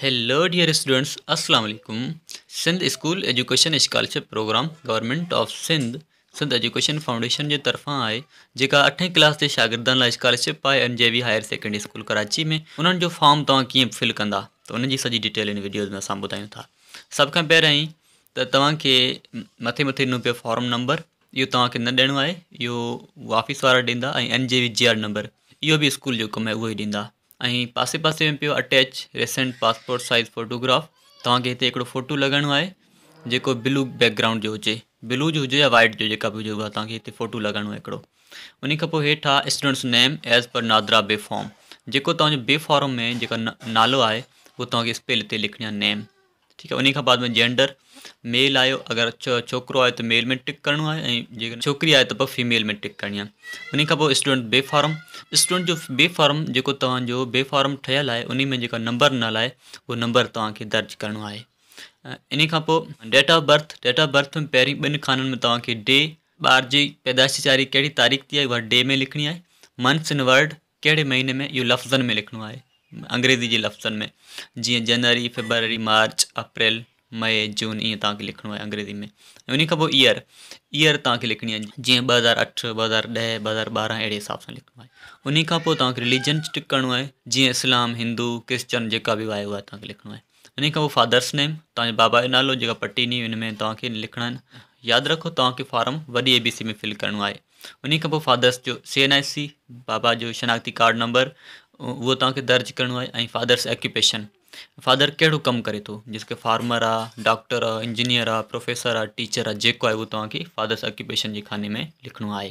Hello dear students अस्सलाम वालेकुम Sindh school education scholarship program government of Sindh Sindh education foundation जे तरफ़ां आहे जेका अठें क्लास जे शागिर्दनि लाइ स्कॉलरशिप आहे N J V higher secondary school Karachi में उन्हनि जो फॉर्म तव्हां कीअं फिल कंदा तो उनकी सारी डिटेल हिन वीडियोज़ में असां ॿुधायूं था सभ खां पहिरियां ई त मथे मथे ॾिनो पियो फॉर्म नंबर यो तक न ॾियणो आहे इहो ऑफिस वारा ॾींदा ऐं जे वी जी आर नंबर यो भी स्कूल जो कम है उहो ई ॾींदा ऐं पासे पासे में पियो attach recent passport size photograph तव्हांखे हिते हिकिड़ो फ़ोटो लॻाइणो आहे जेको ब्लू बैकग्राउंड जो हुजे ब्लू जो हुजे या वाइट जो जेका बि हुजे उहा तव्हांखे हिते फ़ोटो लॻाइणो आहे हिकिड़ो उन खां पोइ हेठि आहे students name as per NADRA बे फॉर्म जेको तव्हांजो बे फॉर्म में जेका नालो आहे उहो तव्हांखे स्पेल हिते लिखणी आहे नेम ठीक है उन्हीं खां बाद में जेंडर मेल आयो अगरि छो छोकिरो आहे त तो मेल में टिक करिणो तो आहे ऐं जेकॾहिं छोकिरी फीमेल में टिक करणी आहे उन खां पोइ स्टूडेंट बेफार्म स्टूडेंट जो बेफार्म जेको तव्हांजो बेफार्म ठहियलु आहे उन में जो नंबर नल है वो नंबर तव्हांखे दर्ज करिणो है इन date of birth date of birth में पैं ॿिनि खाननि में तव्हांखे डे ॿार जी पैदाइशी तारीख़ कहिड़ी तारीख़ थी आहे उहा डे में लिखनी है मंथ्स इन वर्ड कड़े महीने में इहो लफ्जन में लिखणो है अंग्रेजी के लफ्सन में जी जनवरी फेबररी मार्च अप्रैल मई जून ईअं तव्हांखे लिखिणो आहे अंग्रेज़ी में ऐं ईयर ईयर तव्हांखे लिखणी है जी बजार हज़ार अठ ॿ हज़ार ॾह ॿ हज़ार हिसाब से लिखिणो है उन्हीं खां पोइ रिलीजन स्टिक करिणो आहे जीअं इस्लाम हिंदू क्रिश्चन जेका भी आहे उहा तव्हांखे लिखिणो आहे उन फादर्स नेम तव्हांजे बाबा जो नालो जेका पटीनी हुन में तव्हांखे लिखणा आहिनि यादि रखो तक फॉर्म वॾी ए बी सी में फिल करिणो है उन खां फादर्स जो सी एन आई सी बाबा जो शनाख्ती कार्ड नंबर वो तक दर्ज करिणो फादर्स एक्यूपेशन फादर कड़ो कम करे थो तो? जिसके फार्मर आ डॉक्टर आहे इंजीनियर आहे प्रोफेसर आहे टीचर आहे जेको आहे उहो तव्हांखे फादर्स एक्यूपेशन के खाने में लिखण है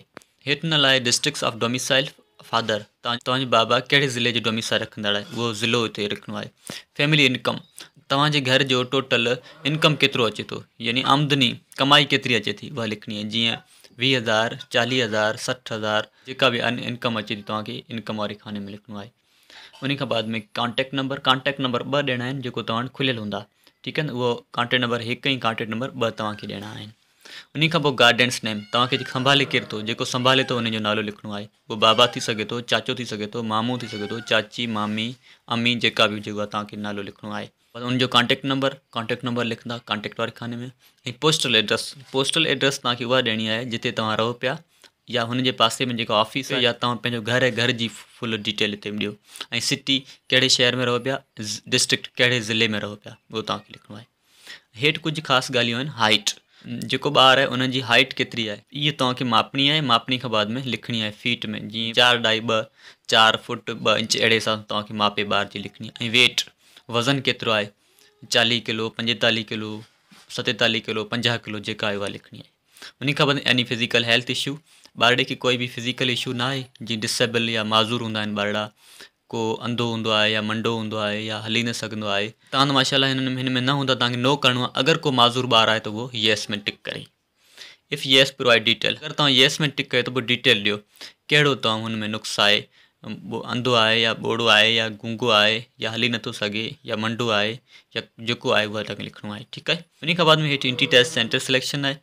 हेठि न लाइ डिस्ट्रिक्स ऑफ डोमिसाइल फादर तबा कड़े ज़िले जो डोमिसाइल रखंदड़ आहे उहो ज़िलो हिते रखिणो आहे फैमिली इनकम तवे घर जो टोटल इनकम केतो अचे तो यानी आमदनी कमाई केतरी अचे थी वह लिखनी आहे जीअं वी हज़ार चालीह हज़ार सठ हज़ार जेका बि अन इनकम अचे थी तव्हांखे इनकम वारी खाने में लिखिणो है उन खां बाद में कॉन्टेक्ट नंबर कॉन्टेक्ट नंबर ॿ ॾियणा तुम जेको तव्हां वटि खुलियल हूंदा कॉन्टेक्ट नंबर एक ही कॉन्टेक्ट नंबर ॿ तव्हांखे ॾियणा उन्हीं खां पोइ गार्डन्स नेम तव्हांखे संभाले केरु तो जेको संभाले थो हुनजो नालो लिखिणो आहे वो बाबा थी सघे थो चाचो थी सघे थो मामो थी सघे थो चाची मामी अम्मी जेका भी हुजे उहा तव्हांखे नालो लिखिणो आहे उनजो कॉन्टेक्ट नंबर कॉन्टेक्ट नंबर लिखंदा कॉन्टेक्ट वारे खाने में ऐं पोस्टल एड्रेस पोस्टल एड्रेस तव्हांखे उहा ॾियणी आहे जिते तव्हां रहो पिया या हुनजे पासे में जो ऑफिस है या तुम घर आहे घर की फुल डिटेल हिते सिटी कड़े शहर में रहो पिया डिस्ट्रिक्ट कड़े ज़िले में रहो पाया वो तक लिखिणो है हेठि कुछ खास ॻाल्हियूं हाइट जो ॿार आहे उनजी हाइट केतरी है ये तव्हांखे मापणी आहे मापणी खां बाद में लिखनी है फीट में जी चार ढाई ब चार फुट ब इंच अड़े हिसाब सां मापे ॿार जी लिखणी आहे वेट वज़न केतो है चाली किलो पंजेतालीह किलो सतेतालीह किलो पंजा किलो जेका लिखनी है लिखणी आहे उन फिज़िकल हेल्थ इशू ॿारड़े की कोई भी फिज़िकल इशू ना आहे जीअं डिसेबल या माज़ूर हूँ आहिनि को अंधो हों या मंडो हों या हली न माशा आहे में न हूंदा नो करिणो आहे अगरि को माज़ूर बार आहे त उहो येस में टिक करे इफ़ येस प्रोवाइड डिटेल अगर तव्हां येस में टिक कयो त पोइ डिटेल ॾियो कहिड़ो तव्हां हुन में नुस्ख़ु आहे अंधो आए या बोड़ो आहे या गूंगो आए या हली नथो सघे या मंडो आहे या जो आहे वह तव्हांखे लिखिणो आहे ठीकु आहे उन बाद में हेठि इंटी टेस्ट सेंटर सिलेक्शन है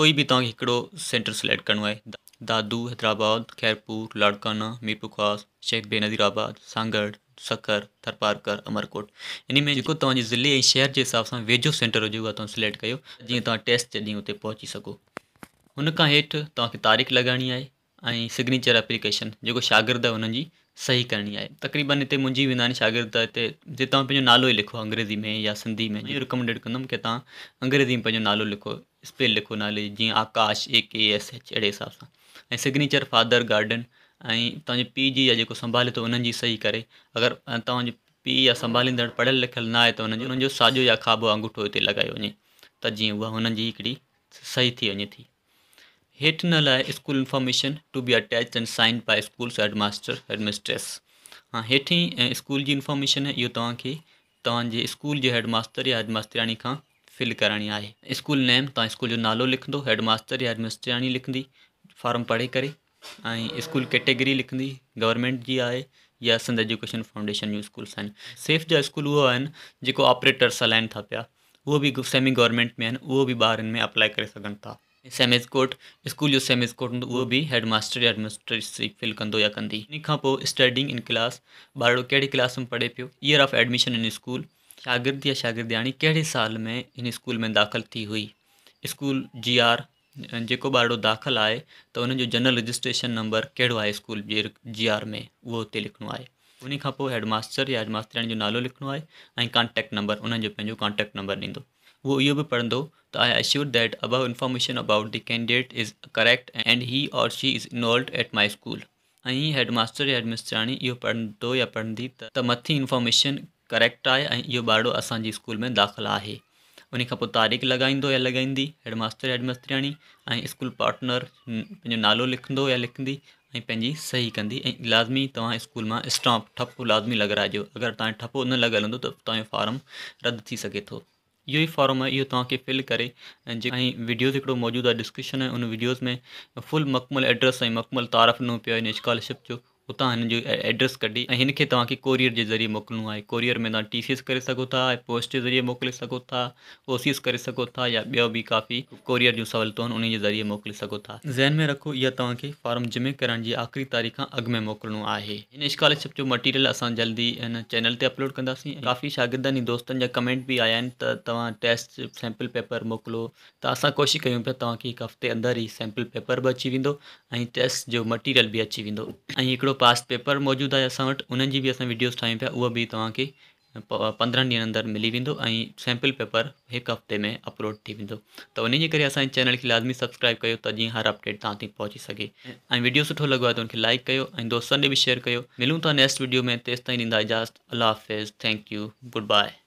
कोई भी तक सेंटर सिलेक्ट करिणो है दादू हैदराबाद खैरपुर लाड़काना मीरपुर शेख बेनज़ीराबाद सांगढ़ सकर थरपारकर अमरकोट इन में जेको तव्हांजे शहर के हिसाब से वेझो सेंटर हो सिलेक्ट कर जीअं टेस्ट के ॾींहुं उते पहुची सघो हुन खां तारीख़ लॻाइणी आहे सिग्नेचर एप्लीकेशन जो शागिर्द आहे हुननि सही करनी है तक़रीबन इतने मुंहिंजी वेंदा आहिनि शागिर्द तुम जे तव्हां नालो ई लिखो अंग्रेज़ी में या सिंधी में रिकमेंडेड कदम कि तव्हां अंग्रेज़ी में पंहिंजो नालो लिखो स्पेल लिखो नाले जी आकाश ए के एस एच अड़े हिसाब से ऐं सिग्नेचर फादर गार्डन ऐं तव्हांजे पीउ जी या जेको संभाले थो उन्हनि जी सही करे अगरि तव्हांजो पीउ या संभालींदड़ पढ़ियलु लिखियलु न आहे त हुन जो उन्हनि जो साॼो या खाॿो अंगूठो हिते लॻायो वञे त जीअं उहा हुननि जी हिकिड़ी सही थी वञे थी हेठि न लाइ school information to be attach and sign by schools head master headmistress हा हेठि ई स्कूल जी इंफॉर्मेशन इहो तव्हांखे तव्हांजे स्कूल जे हेड मास्टर या हेड मास्टरियाणी खां फिल कराइणी आहे स्कूल नेम तव्हां स्कूल जो नालो लिखंदो हेड मास्टर या हेडमिस्टरयाणी लिखंदी फॉर्म पढ़ी करे स्कूल कैटेगरी लिखंदी गवर्नमेंट जी आहे या असांजा एजुकेशन फाउंडेशन जो स्कूल्स आहिनि सेफ जा स्कूल उहे आहिनि जेको ऑपरेटर्स हलाइनि था पिया वो भी सेमी गवर्नमेंट में आहिनि भी बि में अप्लाई कर सघनि था कोट स्कूल जो सेमेज कोट हूंदो वो भी हेड मास्टर या एडमिनिस्ट्रेशन फिल कंदो या कंदी इन खां पोइ स्टडिंग इन क्लास ॿार कहिड़ी क्लास में पढ़े पियो year of admission in school शागिर्द या शागिर्दयाणी कड़े साल में इन स्कूल में दाख़िल थी हुई स्कूल जी आर जो ॿारु दाख़िल आहे तो हुनजो जनरल रजिस्ट्रेशन नंबर कहिड़ो आहे स्कूल जे जी आर में वो हुते लिखो आहे उन खां हेडमास्टर या हेडमास्टराणी जो नालो लिखिणो आहे ऐं कॉन्टेक्ट नंबर उन्हनि कॉन्टेक्ट नंबर ॾींदो वो इहो बि पढ़ंदो त I assure that above information about the candidate is correct and he और she is involve at my school ऐं हेडमास्टर या हेडमास्टराणी इहो पढ़ंदो या पढ़ी त मथीं इंफॉर्मेशन करेक्ट आहे ऐं इहो ॿारु स्कूल में दाख़िल है उन तारीख़ लॻाईंदो या लॻाईंदी हेडमास्टर हेडमास्टरियाणी स्कूल पार्टनर पंहिंजो नालो लिखंदो या लिखी ऐं सही कंदी लाज़मी तव्हां में स्टॉप स्टाम्प ठपो लाज़मी लॻाराइजो अगरि तव्हां ठपो न लगल हों त फॉर्म रद्द थी सघे थो इहो ई फॉर्म है इहो तव्हांखे फिल करे ऐं जे ऐं वीडियोज़ हिकिड़ो डिस्क्रिप्शन है उन वीडियोज़ में फुल मकमल एड्रेस मकमल तारफ़ ॾिनो पियो आहे स्कॉलरशिप जो उतां जो एड्रेस कढी ऐं हिन कोरियर के ज़रिए मोकिलिणो है कोरियर में टी सी एस कर सघो था पोस्ट जे ज़रिए मोकिले सघो ओ सी एस करे था या ॿियो बि काफ़ी कोरियर जो सहूलियतूं उन ज़रिए मोकिले सघो था ज़हन में रखो इहा तव्हांखे फॉर्म जमे करण जी आख़िरी तारीख़ का अॻु में मोकिलिणो है इन स्कॉलरशिप जो मटीरियल अस जल्दी हिन चैनल से अपलोड कंदासीं काफ़ी शागिर्दनि दोस्त जा कमेंट बि आया आहिनि त टेस्ट सैंपल पेपर मोकिलियो तो अस कोशिश क्यों पे तक हफ़्ते अंदर ही सैम्पल पेपर भी अची वेंदो टेस्ट जो मटीरियल भी अची वेंदो पास्ट पेपर मौजूद है असां वटि उन्हनि जी बि असां वीडियोस ठाहियूं पिया उहा बि तव्हांखे पंद्रहं ॾींहंनि अंदरि मिली वेंदो ऐं सैम्पल पेपर हिकु हफ़्ते में अपलोड थी वेंदो त उन जे करे असांजे चैनल खे लाज़मी सब्सक्राइब कयो त जीअं हर अपडेट तव्हां ताईं पहुची सघे ऐं वीडियो सुठो लॻो आहे त हुनखे लाइक कयो ऐं दोस्तनि ॾे बि शेयर कयो मिलूं था नेक्स्ट वीडियो में तेसि ताईं ॾींदा इजाज़त अलाह हाफ़िज़ थैंक यू गुड बाय